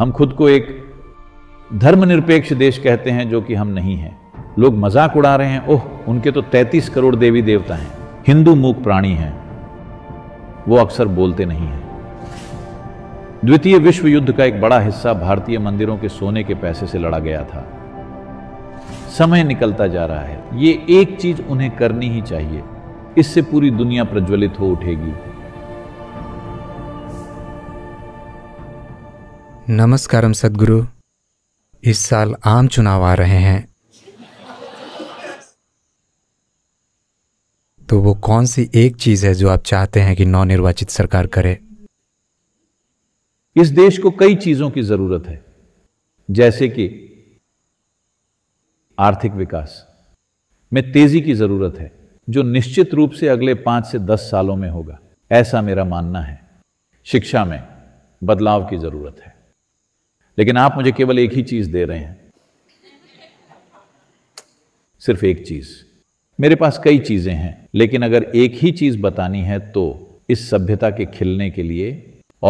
हम खुद को एक धर्मनिरपेक्ष देश कहते हैं जो कि हम नहीं हैं लोग मजाक उड़ा रहे हैं ओह उनके तो 33 करोड़ देवी देवता हैं हिंदू मूक प्राणी हैं वो अक्सर बोलते नहीं हैं द्वितीय विश्व युद्ध का एक बड़ा हिस्सा भारतीय मंदिरों के सोने के पैसे से लड़ा गया था समय निकलता जा रहा है ये एक चीज उन्हें करनी ही चाहिए इससे पूरी दुनिया प्रज्वलित हो उठेगी नमस्कार सदगुरु इस साल आम चुनाव आ रहे हैं तो वो कौन सी एक चीज है जो आप चाहते हैं कि नवनिर्वाचित सरकार करे इस देश को कई चीजों की जरूरत है जैसे कि आर्थिक विकास में तेजी की जरूरत है जो निश्चित रूप से अगले पांच से दस सालों में होगा ऐसा मेरा मानना है शिक्षा में बदलाव की जरूरत है लेकिन आप मुझे केवल एक ही चीज दे रहे हैं सिर्फ एक चीज मेरे पास कई चीजें हैं लेकिन अगर एक ही चीज बतानी है तो इस सभ्यता के खिलने के लिए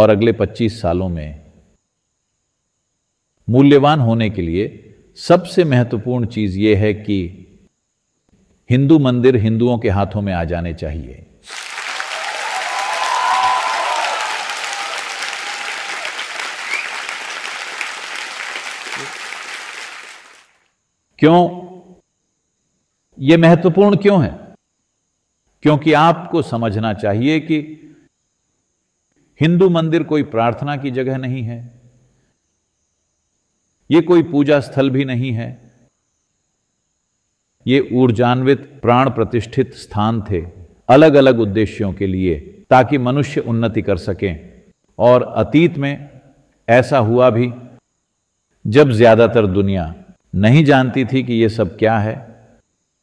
और अगले 25 सालों में मूल्यवान होने के लिए सबसे महत्वपूर्ण चीज यह है कि हिंदू मंदिर हिंदुओं के हाथों में आ जाने चाहिए क्यों ये महत्वपूर्ण क्यों है क्योंकि आपको समझना चाहिए कि हिंदू मंदिर कोई प्रार्थना की जगह नहीं है ये कोई पूजा स्थल भी नहीं है ये ऊर्जान्वित प्राण प्रतिष्ठित स्थान थे अलग अलग उद्देश्यों के लिए ताकि मनुष्य उन्नति कर सकें और अतीत में ऐसा हुआ भी जब ज्यादातर दुनिया नहीं जानती थी कि ये सब क्या है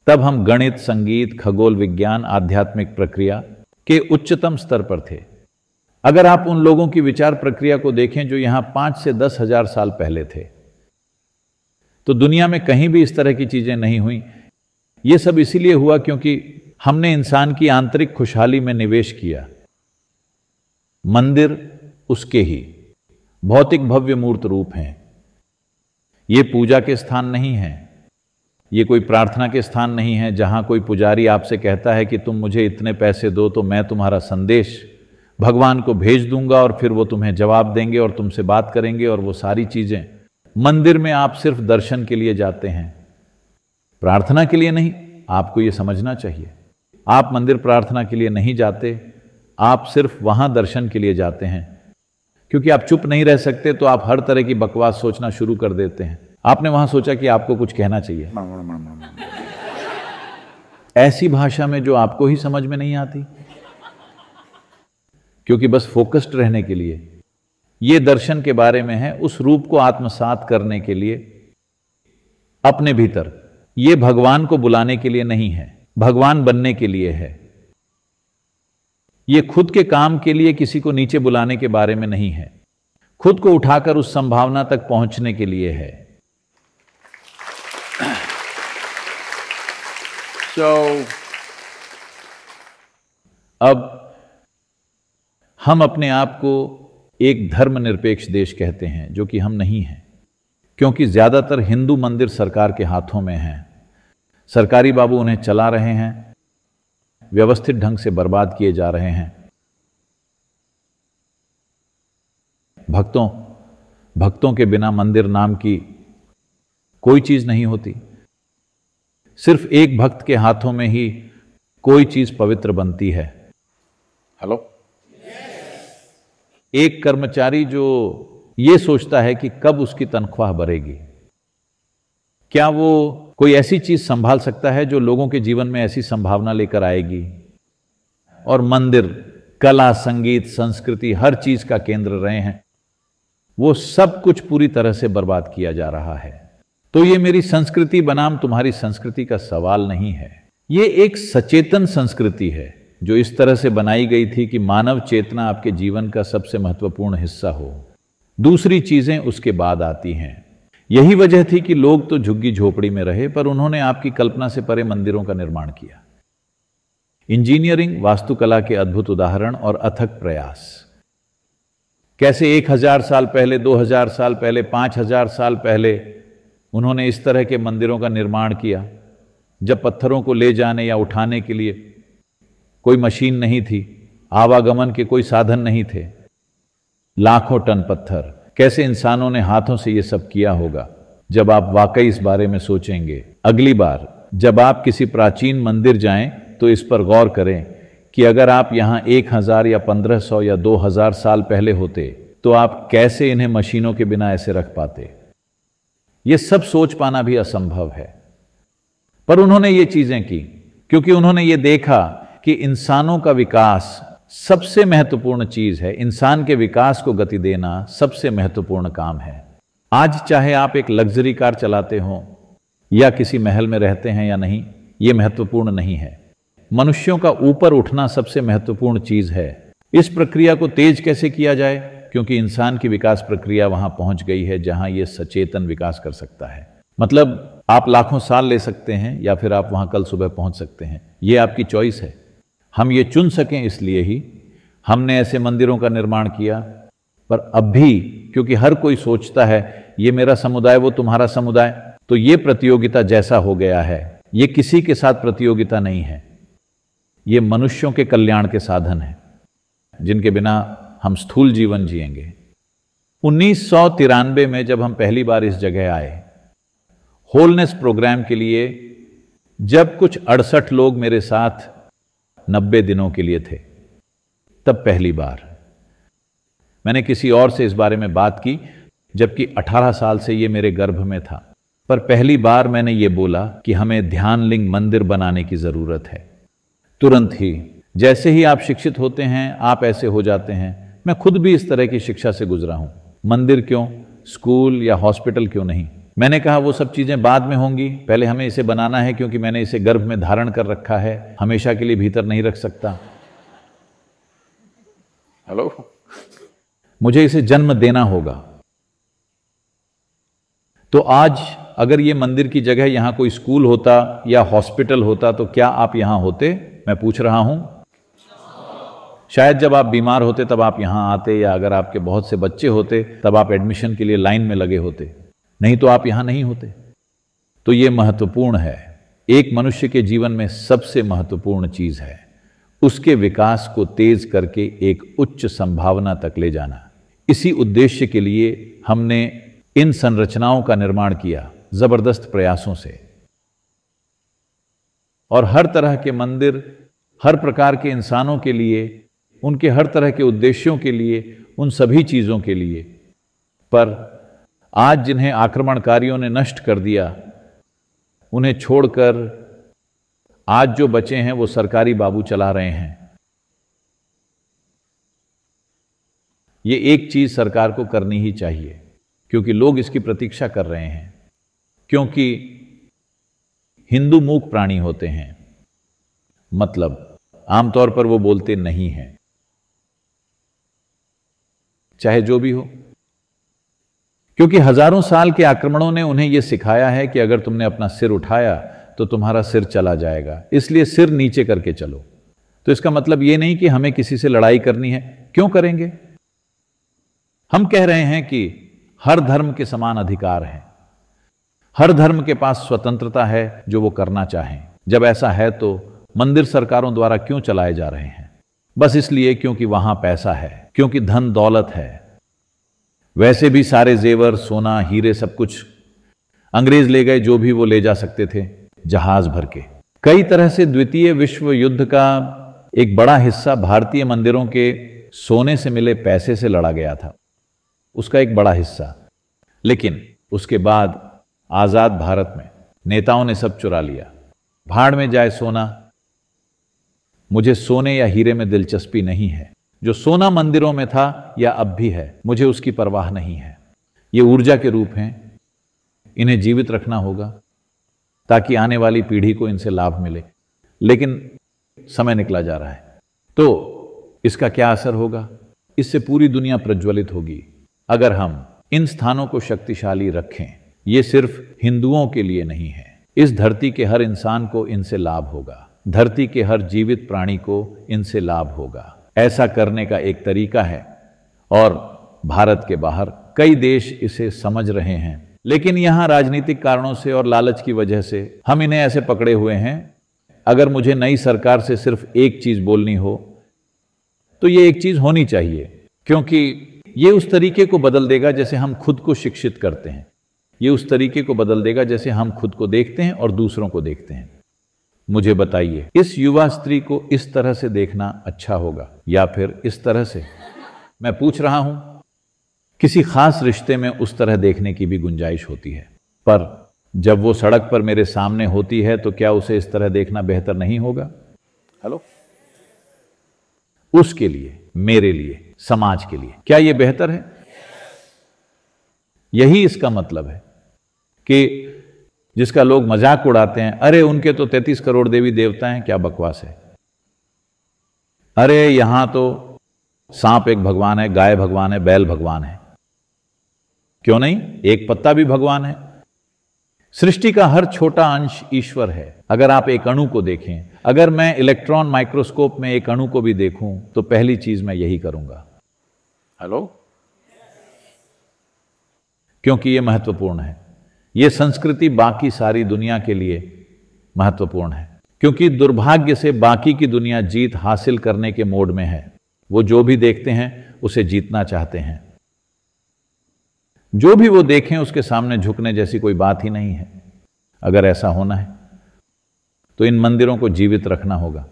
तब हम गणित संगीत खगोल विज्ञान आध्यात्मिक प्रक्रिया के उच्चतम स्तर पर थे अगर आप उन लोगों की विचार प्रक्रिया को देखें जो यहां पांच से दस हजार साल पहले थे तो दुनिया में कहीं भी इस तरह की चीज़ें नहीं हुई ये सब इसीलिए हुआ क्योंकि हमने इंसान की आंतरिक खुशहाली में निवेश किया मंदिर उसके ही भौतिक भव्य मूर्त रूप हैं ये पूजा के स्थान नहीं है ये कोई प्रार्थना के स्थान नहीं है जहां कोई पुजारी आपसे कहता है कि तुम मुझे इतने पैसे दो तो मैं तुम्हारा संदेश भगवान को भेज दूंगा और फिर वो तुम्हें जवाब देंगे और तुमसे बात करेंगे और वो सारी चीज़ें मंदिर में आप सिर्फ दर्शन के लिए जाते हैं प्रार्थना के लिए नहीं आपको ये समझना चाहिए आप मंदिर प्रार्थना के लिए नहीं जाते आप सिर्फ वहां दर्शन के लिए जाते हैं क्योंकि आप चुप नहीं रह सकते तो आप हर तरह की बकवास सोचना शुरू कर देते हैं आपने वहां सोचा कि आपको कुछ कहना चाहिए ऐसी भाषा में जो आपको ही समझ में नहीं आती क्योंकि बस फोकस्ड रहने के लिए ये दर्शन के बारे में है उस रूप को आत्मसात करने के लिए अपने भीतर ये भगवान को बुलाने के लिए नहीं है भगवान बनने के लिए है ये खुद के काम के लिए किसी को नीचे बुलाने के बारे में नहीं है खुद को उठाकर उस संभावना तक पहुंचने के लिए है so, अब हम अपने आप को एक धर्मनिरपेक्ष देश कहते हैं जो कि हम नहीं हैं क्योंकि ज़्यादातर हिंदू मंदिर सरकार के हाथों में हैं सरकारी बाबू उन्हें चला रहे हैं व्यवस्थित ढंग से बर्बाद किए जा रहे हैं भक्तों भक्तों के बिना मंदिर नाम की कोई चीज नहीं होती सिर्फ एक भक्त के हाथों में ही कोई चीज पवित्र बनती है हेलो एक कर्मचारी जो ये सोचता है कि कब उसकी तनख्वाह बढ़ेगी क्या वो कोई ऐसी चीज संभाल सकता है जो लोगों के जीवन में ऐसी संभावना लेकर आएगी और मंदिर कला संगीत संस्कृति हर चीज का केंद्र रहे हैं वो सब कुछ पूरी तरह से बर्बाद किया जा रहा है तो ये मेरी संस्कृति बनाम तुम्हारी संस्कृति का सवाल नहीं है ये एक सचेतन संस्कृति है जो इस तरह से बनाई गई थी कि मानव चेतना आपके जीवन का सबसे महत्वपूर्ण हिस्सा हो दूसरी चीजें उसके बाद आती हैं यही वजह थी कि लोग तो झुग्गी झोपड़ी में रहे पर उन्होंने आपकी कल्पना से परे मंदिरों का निर्माण किया इंजीनियरिंग वास्तुकला के अद्भुत उदाहरण और अथक प्रयास कैसे एक हजार साल पहले दो हजार साल पहले पांच हजार साल पहले उन्होंने इस तरह के मंदिरों का निर्माण किया जब पत्थरों को ले जाने या उठाने के लिए कोई मशीन नहीं थी आवागमन के कोई साधन नहीं थे लाखों टन पत्थर कैसे इंसानों ने हाथों से ये सब किया होगा जब आप वाकई इस बारे में सोचेंगे अगली बार जब आप किसी प्राचीन मंदिर जाएं तो इस पर गौर करें कि अगर आप यहाँ एक हजार या पंद्रह सौ या दो हजार साल पहले होते तो आप कैसे इन्हें मशीनों के बिना ऐसे रख पाते ये सब सोच पाना भी असंभव है पर उन्होंने ये चीजें की क्योंकि उन्होंने ये देखा कि इंसानों का विकास सबसे महत्वपूर्ण चीज है इंसान के विकास को गति देना सबसे महत्वपूर्ण काम है आज चाहे आप एक लग्जरी कार चलाते हो या किसी महल में रहते हैं या नहीं ये महत्वपूर्ण नहीं है मनुष्यों का ऊपर उठना सबसे महत्वपूर्ण चीज है इस प्रक्रिया को तेज कैसे किया जाए क्योंकि इंसान की विकास प्रक्रिया वहां पहुंच गई है जहां ये सचेतन विकास कर सकता है मतलब आप लाखों साल ले सकते हैं या फिर आप वहां कल सुबह पहुंच सकते हैं ये आपकी चॉइस है हम ये चुन सकें इसलिए ही हमने ऐसे मंदिरों का निर्माण किया पर अब भी क्योंकि हर कोई सोचता है ये मेरा समुदाय वो तुम्हारा समुदाय तो ये प्रतियोगिता जैसा हो गया है ये किसी के साथ प्रतियोगिता नहीं है ये मनुष्यों के कल्याण के साधन है जिनके बिना हम स्थूल जीवन जिएंगे उन्नीस में जब हम पहली बार इस जगह आए होलनेस प्रोग्राम के लिए जब कुछ अड़सठ लोग मेरे साथ नब्बे दिनों के लिए थे तब पहली बार मैंने किसी और से इस बारे में बात की जबकि 18 साल से ये मेरे गर्भ में था पर पहली बार मैंने ये बोला कि हमें ध्यानलिंग मंदिर बनाने की ज़रूरत है तुरंत ही जैसे ही आप शिक्षित होते हैं आप ऐसे हो जाते हैं मैं खुद भी इस तरह की शिक्षा से गुजरा हूं मंदिर क्यों स्कूल या हॉस्पिटल क्यों नहीं मैंने कहा वो सब चीज़ें बाद में होंगी पहले हमें इसे बनाना है क्योंकि मैंने इसे गर्भ में धारण कर रखा है हमेशा के लिए भीतर नहीं रख सकता हेलो मुझे इसे जन्म देना होगा तो आज अगर ये मंदिर की जगह यहाँ कोई स्कूल होता या हॉस्पिटल होता तो क्या आप यहाँ होते मैं पूछ रहा हूँ शायद जब आप बीमार होते तब आप यहाँ आते या अगर आपके बहुत से बच्चे होते तब आप एडमिशन के लिए लाइन में लगे होते नहीं तो आप यहां नहीं होते तो यह महत्वपूर्ण है एक मनुष्य के जीवन में सबसे महत्वपूर्ण चीज है उसके विकास को तेज करके एक उच्च संभावना तक ले जाना इसी उद्देश्य के लिए हमने इन संरचनाओं का निर्माण किया जबरदस्त प्रयासों से और हर तरह के मंदिर हर प्रकार के इंसानों के लिए उनके हर तरह के उद्देश्यों के लिए उन सभी चीज़ों के लिए पर आज जिन्हें आक्रमणकारियों ने नष्ट कर दिया उन्हें छोड़कर आज जो बचे हैं वो सरकारी बाबू चला रहे हैं ये एक चीज सरकार को करनी ही चाहिए क्योंकि लोग इसकी प्रतीक्षा कर रहे हैं क्योंकि हिंदू मूक प्राणी होते हैं मतलब आमतौर पर वो बोलते नहीं हैं चाहे जो भी हो क्योंकि हजारों साल के आक्रमणों ने उन्हें यह सिखाया है कि अगर तुमने अपना सिर उठाया तो तुम्हारा सिर चला जाएगा इसलिए सिर नीचे करके चलो तो इसका मतलब ये नहीं कि हमें किसी से लड़ाई करनी है क्यों करेंगे हम कह रहे हैं कि हर धर्म के समान अधिकार हैं हर धर्म के पास स्वतंत्रता है जो वो करना चाहें जब ऐसा है तो मंदिर सरकारों द्वारा क्यों चलाए जा रहे हैं बस इसलिए क्योंकि वहां पैसा है क्योंकि धन दौलत है वैसे भी सारे जेवर सोना हीरे सब कुछ अंग्रेज ले गए जो भी वो ले जा सकते थे जहाज भर के कई तरह से द्वितीय विश्व युद्ध का एक बड़ा हिस्सा भारतीय मंदिरों के सोने से मिले पैसे से लड़ा गया था उसका एक बड़ा हिस्सा लेकिन उसके बाद आज़ाद भारत में नेताओं ने सब चुरा लिया भाड़ में जाए सोना मुझे सोने या हीरे में दिलचस्पी नहीं है जो सोना मंदिरों में था या अब भी है मुझे उसकी परवाह नहीं है ये ऊर्जा के रूप हैं इन्हें जीवित रखना होगा ताकि आने वाली पीढ़ी को इनसे लाभ मिले लेकिन समय निकला जा रहा है तो इसका क्या असर होगा इससे पूरी दुनिया प्रज्वलित होगी अगर हम इन स्थानों को शक्तिशाली रखें ये सिर्फ हिंदुओं के लिए नहीं है इस धरती के हर इंसान को इनसे लाभ होगा धरती के हर जीवित प्राणी को इनसे लाभ होगा ऐसा करने का एक तरीका है और भारत के बाहर कई देश इसे समझ रहे हैं लेकिन यहां राजनीतिक कारणों से और लालच की वजह से हम इन्हें ऐसे पकड़े हुए हैं अगर मुझे नई सरकार से सिर्फ एक चीज बोलनी हो तो ये एक चीज होनी चाहिए क्योंकि ये उस तरीके को बदल देगा जैसे हम खुद को शिक्षित करते हैं ये उस तरीके को बदल देगा जैसे हम खुद को देखते हैं और दूसरों को देखते हैं मुझे बताइए इस युवा स्त्री को इस तरह से देखना अच्छा होगा या फिर इस तरह से मैं पूछ रहा हूं किसी खास रिश्ते में उस तरह देखने की भी गुंजाइश होती है पर जब वो सड़क पर मेरे सामने होती है तो क्या उसे इस तरह देखना बेहतर नहीं होगा हेलो उसके लिए मेरे लिए समाज के लिए क्या यह बेहतर है यही इसका मतलब है कि जिसका लोग मजाक उड़ाते हैं अरे उनके तो तैतीस करोड़ देवी देवता हैं क्या बकवास है अरे यहां तो सांप एक भगवान है गाय भगवान है बैल भगवान है क्यों नहीं एक पत्ता भी भगवान है सृष्टि का हर छोटा अंश ईश्वर है अगर आप एक अणु को देखें अगर मैं इलेक्ट्रॉन माइक्रोस्कोप में एक अणु को भी देखूं तो पहली चीज मैं यही करूंगा हेलो क्योंकि यह महत्वपूर्ण है ये संस्कृति बाकी सारी दुनिया के लिए महत्वपूर्ण है क्योंकि दुर्भाग्य से बाकी की दुनिया जीत हासिल करने के मोड में है वो जो भी देखते हैं उसे जीतना चाहते हैं जो भी वो देखें उसके सामने झुकने जैसी कोई बात ही नहीं है अगर ऐसा होना है तो इन मंदिरों को जीवित रखना होगा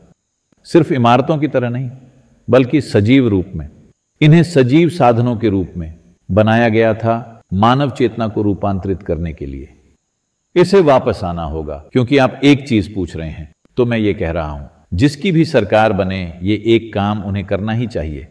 सिर्फ इमारतों की तरह नहीं बल्कि सजीव रूप में इन्हें सजीव साधनों के रूप में बनाया गया था मानव चेतना को रूपांतरित करने के लिए इसे वापस आना होगा क्योंकि आप एक चीज पूछ रहे हैं तो मैं ये कह रहा हूं जिसकी भी सरकार बने ये एक काम उन्हें करना ही चाहिए